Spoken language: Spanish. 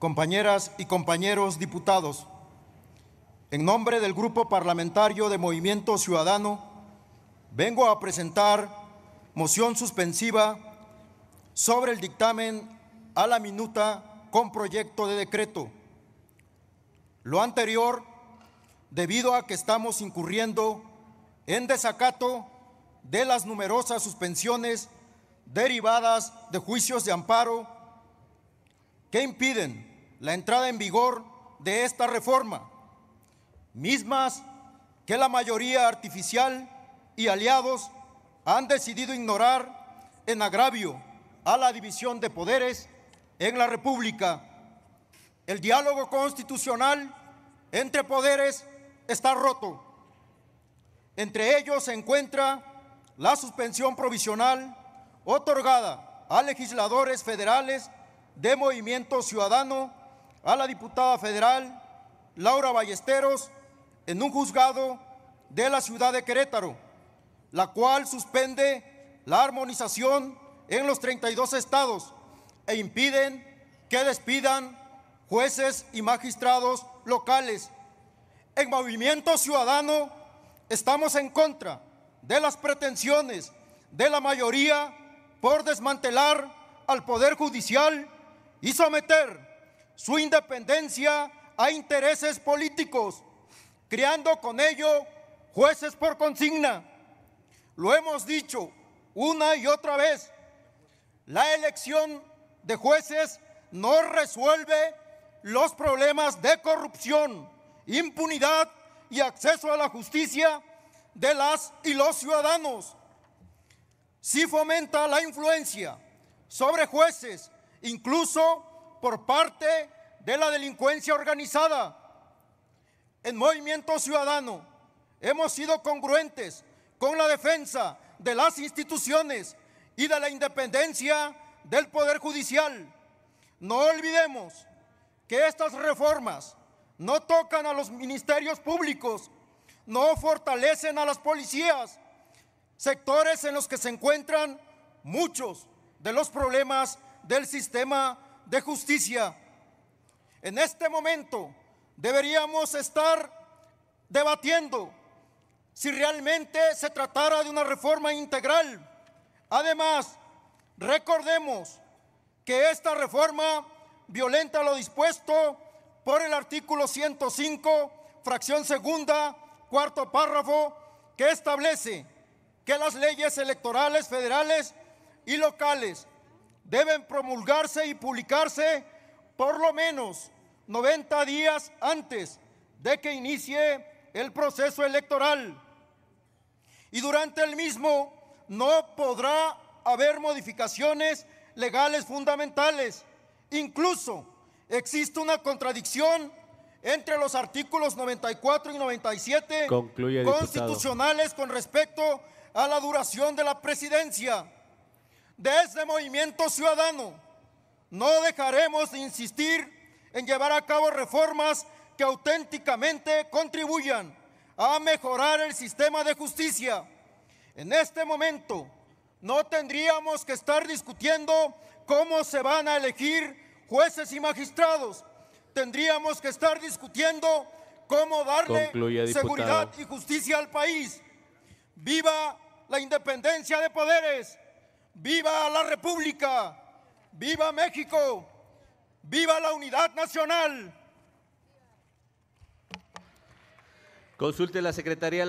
compañeras y compañeros diputados, en nombre del Grupo Parlamentario de Movimiento Ciudadano, vengo a presentar moción suspensiva sobre el dictamen a la minuta con proyecto de decreto. Lo anterior debido a que estamos incurriendo en desacato de las numerosas suspensiones derivadas de juicios de amparo que impiden la entrada en vigor de esta reforma, mismas que la mayoría artificial y aliados han decidido ignorar en agravio a la división de poderes en la República. El diálogo constitucional entre poderes está roto. Entre ellos se encuentra la suspensión provisional otorgada a legisladores federales de Movimiento Ciudadano a la diputada federal Laura Ballesteros en un juzgado de la ciudad de Querétaro, la cual suspende la armonización en los 32 estados e impiden que despidan jueces y magistrados locales. En Movimiento Ciudadano estamos en contra de las pretensiones de la mayoría por desmantelar al Poder Judicial y someter su independencia a intereses políticos, creando con ello jueces por consigna. Lo hemos dicho una y otra vez, la elección de jueces no resuelve los problemas de corrupción, impunidad y acceso a la justicia de las y los ciudadanos. Si sí fomenta la influencia sobre jueces, incluso por parte de la delincuencia organizada. En Movimiento Ciudadano hemos sido congruentes con la defensa de las instituciones y de la independencia del Poder Judicial. No olvidemos que estas reformas no tocan a los ministerios públicos, no fortalecen a las policías, sectores en los que se encuentran muchos de los problemas del sistema de justicia. En este momento deberíamos estar debatiendo si realmente se tratara de una reforma integral. Además, recordemos que esta reforma violenta lo dispuesto por el artículo 105, fracción segunda, cuarto párrafo, que establece que las leyes electorales federales y locales deben promulgarse y publicarse por lo menos 90 días antes de que inicie el proceso electoral. Y durante el mismo no podrá haber modificaciones legales fundamentales. Incluso existe una contradicción entre los artículos 94 y 97 constitucionales con respecto a la duración de la presidencia. Desde este Movimiento Ciudadano no dejaremos de insistir en llevar a cabo reformas que auténticamente contribuyan a mejorar el sistema de justicia. En este momento no tendríamos que estar discutiendo cómo se van a elegir jueces y magistrados. Tendríamos que estar discutiendo cómo darle seguridad y justicia al país. Viva la independencia de poderes. Viva la República, viva México, viva la unidad nacional. Consulte la Secretaría.